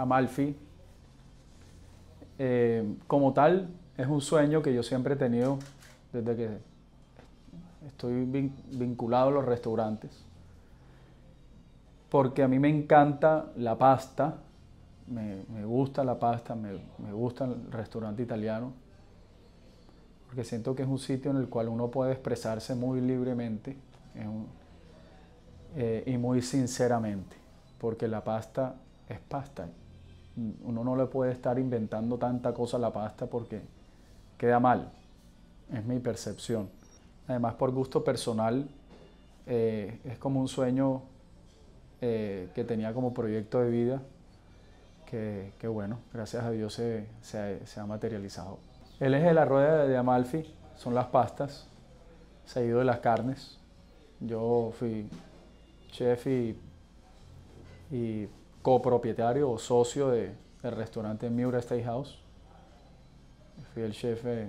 Amalfi. Eh, como tal, es un sueño que yo siempre he tenido desde que estoy vinculado a los restaurantes. Porque a mí me encanta la pasta, me, gusta la pasta, me, gusta el restaurante italiano. Porque siento que es un sitio en el cual uno puede expresarse muy libremente eh, y muy sinceramente. Porque la pasta es pasta uno no le puede estar inventando tanta cosa a la pasta porque queda mal. Es mi percepción. Además, por gusto personal, eh, es como un sueño eh, que tenía como proyecto de vida que, bueno, gracias a Dios se, ha materializado. El eje de la rueda de Amalfi son las pastas, seguido de las carnes. Yo fui chef y, y copropietario o socio del restaurante Miura House. Fui el chef eh,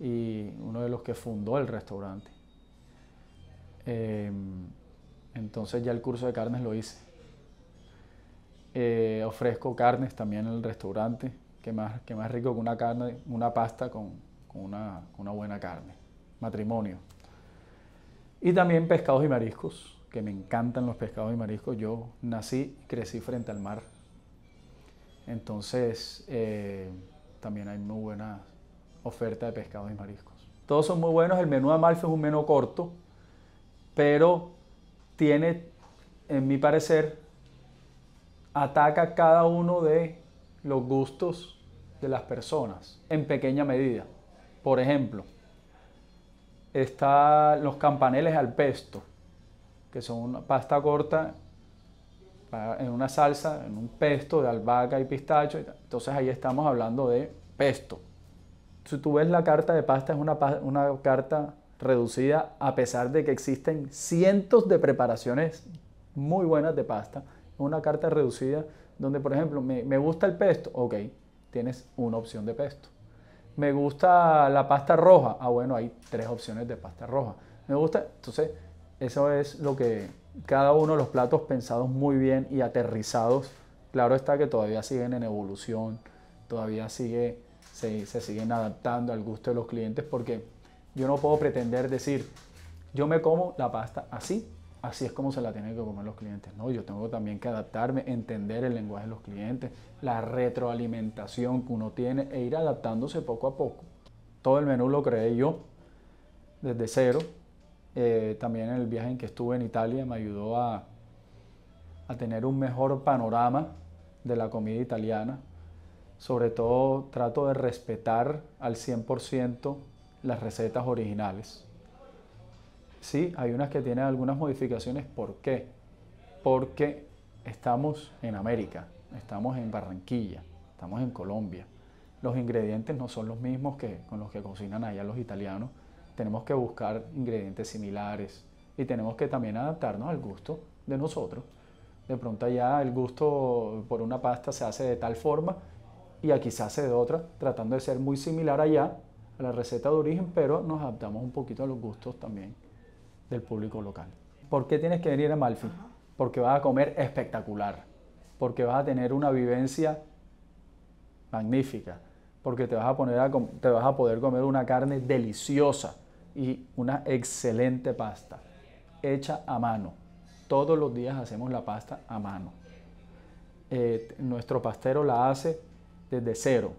y uno de los que fundó el restaurante. Em, entonces ya el curso de carnes lo hice. Eh, ofrezco carnes también en el restaurante, que más, más rico que una carne, una pasta con, una buena carne, matrimonio. Y también pescados y mariscos que me encantan los pescados y mariscos, yo nací y crecí frente al mar. Entonces, eh, también hay muy buena oferta de pescados y mariscos. Todos son muy buenos. El menú de Amalfi es un menú corto, pero tiene, en mi parecer, ataca cada uno de los gustos de las personas en pequeña medida. Por ejemplo, están los campaneles al pesto que son una pasta corta en una salsa, en un pesto de albahaca y pistacho. Entonces ahí estamos hablando de pesto. Si tú ves la carta de pasta, es una, una carta reducida a pesar de que existen cientos de preparaciones muy buenas de pasta. Una carta reducida donde, por ejemplo, me, me gusta el pesto, ok, tienes una opción de pesto. Me gusta la pasta roja, ah bueno, hay tres opciones de pasta roja. Me gusta, entonces eso es lo que cada uno de los platos pensados muy bien y aterrizados. Claro está que todavía siguen en evolución, todavía sigue, se, se siguen adaptando al gusto de los clientes porque yo no puedo pretender decir, yo me como la pasta así, así es como se la tienen que comer los clientes. No, yo tengo también que adaptarme, entender el lenguaje de los clientes, la retroalimentación que uno tiene e ir adaptándose poco a poco. Todo el menú lo creé yo desde cero, eh, también el viaje en que estuve en Italia me ayudó a, tener un mejor panorama de la comida italiana. Sobre todo trato de respetar al 100% las recetas originales. Sí, hay unas que tienen algunas modificaciones. ¿Por qué? Porque estamos en América, estamos en Barranquilla, estamos en Colombia. Los ingredientes no son los mismos que con los que cocinan allá los italianos tenemos que buscar ingredientes similares y tenemos que también adaptarnos al gusto de nosotros. De pronto ya el gusto por una pasta se hace de tal forma y aquí se hace de otra, tratando de ser muy similar allá a la receta de origen, pero nos adaptamos un poquito a los gustos también del público local. ¿Por qué tienes que venir a Malfi? Porque vas a comer espectacular, porque vas a tener una vivencia magnífica, porque te vas a, poner a te vas a poder comer una carne deliciosa y una excelente pasta, hecha a mano. Todos los días hacemos la pasta a mano. Eh, nuestro pastero la hace desde cero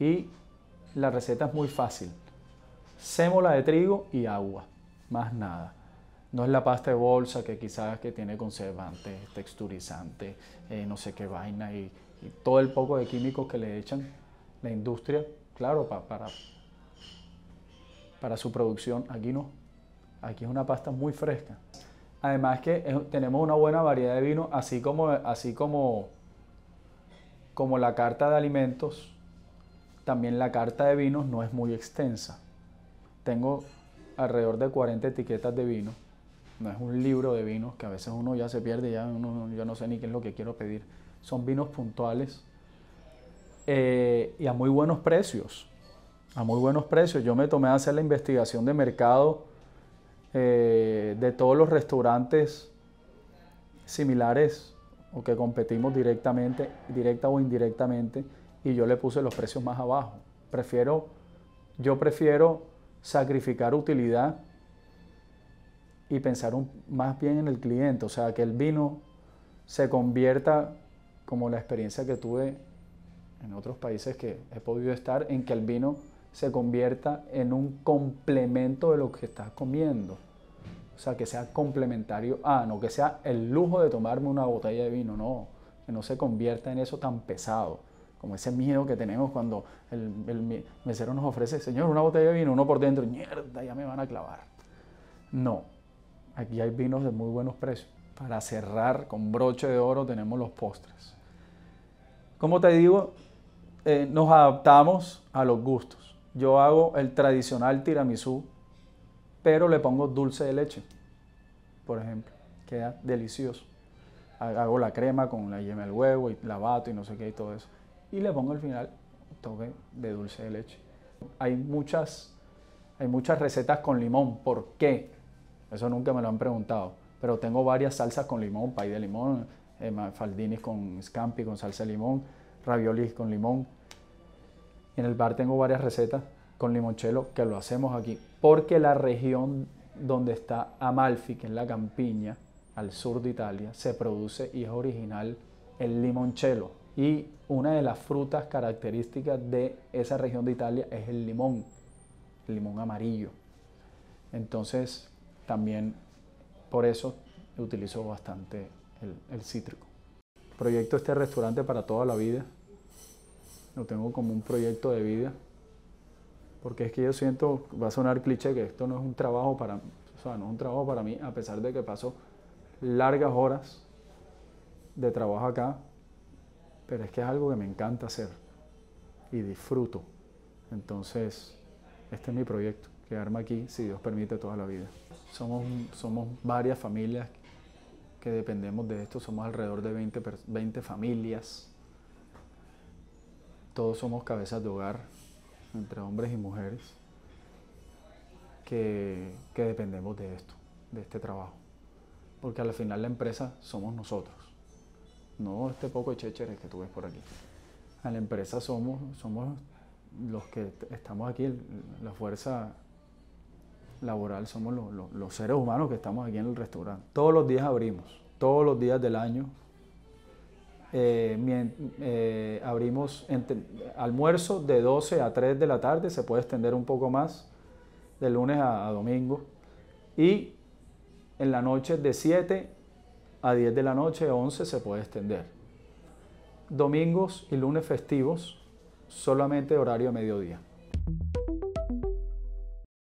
y la receta es muy fácil. Sémola de trigo y agua, más nada. No es la pasta de bolsa que quizás que tiene conservantes, texturizantes, eh, no sé qué vaina y, todo el poco de químicos que le echan la industria, claro, para para su producción. Aquí no. Aquí es una pasta muy fresca. Además que tenemos una buena variedad de vino, así como, así como, como la carta de alimentos, también la carta de vinos no es muy extensa. Tengo alrededor de 40 etiquetas de vino. No es un libro de vinos que a veces uno ya se pierde, ya yo no sé ni qué es lo que quiero pedir. Son vinos puntuales eh, y a muy buenos precios a muy buenos precios. Yo me tomé a hacer la investigación de mercado eh, de todos los restaurantes similares o que competimos directamente, directa o indirectamente, y yo le puse los precios más abajo. Prefiero, yo prefiero sacrificar utilidad y pensar más bien en el cliente, o sea, que el vino se convierta como la experiencia que tuve en otros países que he podido estar, en que el vino se convierta en un complemento de lo que estás comiendo. O sea, que sea complementario Ah, no que sea el lujo de tomarme una botella de vino, no, que no se convierta en eso tan pesado, como ese miedo que tenemos cuando el, mesero nos ofrece, señor, una botella de vino, uno por dentro, mierda, ya me van a clavar. No, aquí hay vinos de muy buenos precios. Para cerrar con broche de oro tenemos los postres. Como te digo, eh, nos adaptamos a los gustos yo hago el tradicional tiramisú, pero le pongo dulce de leche, por ejemplo. Queda delicioso. Hago la crema con la yema del huevo y la y no sé qué y todo eso. Y le pongo al final toque de dulce de leche. Hay muchas, hay muchas recetas con limón. ¿Por qué? Eso nunca me lo han preguntado. Pero tengo varias salsas con limón, pay de limón, eh, faldinis con scampi, con salsa de limón, raviolis con limón en el bar tengo varias recetas con limonchelo que lo hacemos aquí. Porque la región donde está Amalfi, que es la campiña, al sur de Italia, se produce y es original el limoncello Y una de las frutas características de esa región de Italia es el limón, el limón amarillo. Entonces, también por eso utilizo bastante el, el cítrico. Proyecto este restaurante para toda la vida lo tengo como un proyecto de vida, porque es que yo siento, va a sonar cliché, que esto no es un trabajo para, no un trabajo para mí, a pesar de que paso largas horas de trabajo acá, pero es que es algo que me encanta hacer y disfruto. Entonces, este es mi proyecto, quedarme aquí, si Dios permite, toda la vida. Somos, somos varias familias que dependemos de esto, somos alrededor de 20, 20 familias todos somos cabezas de hogar, entre hombres y mujeres, que, dependemos de esto, de este trabajo. Porque al final la empresa somos nosotros, no este poco de chécheres que tú ves por aquí. A la empresa somos, somos los que estamos aquí, la fuerza laboral, somos los, los seres humanos que estamos aquí en el restaurante. Todos los días abrimos, todos los días del año eh, eh, abrimos almuerzo de 12 a 3 de la tarde, se puede extender un poco más, de lunes a, a domingo. Y en la noche de 7 a 10 de la noche, 11 se puede extender. Domingos y lunes festivos, solamente horario a mediodía.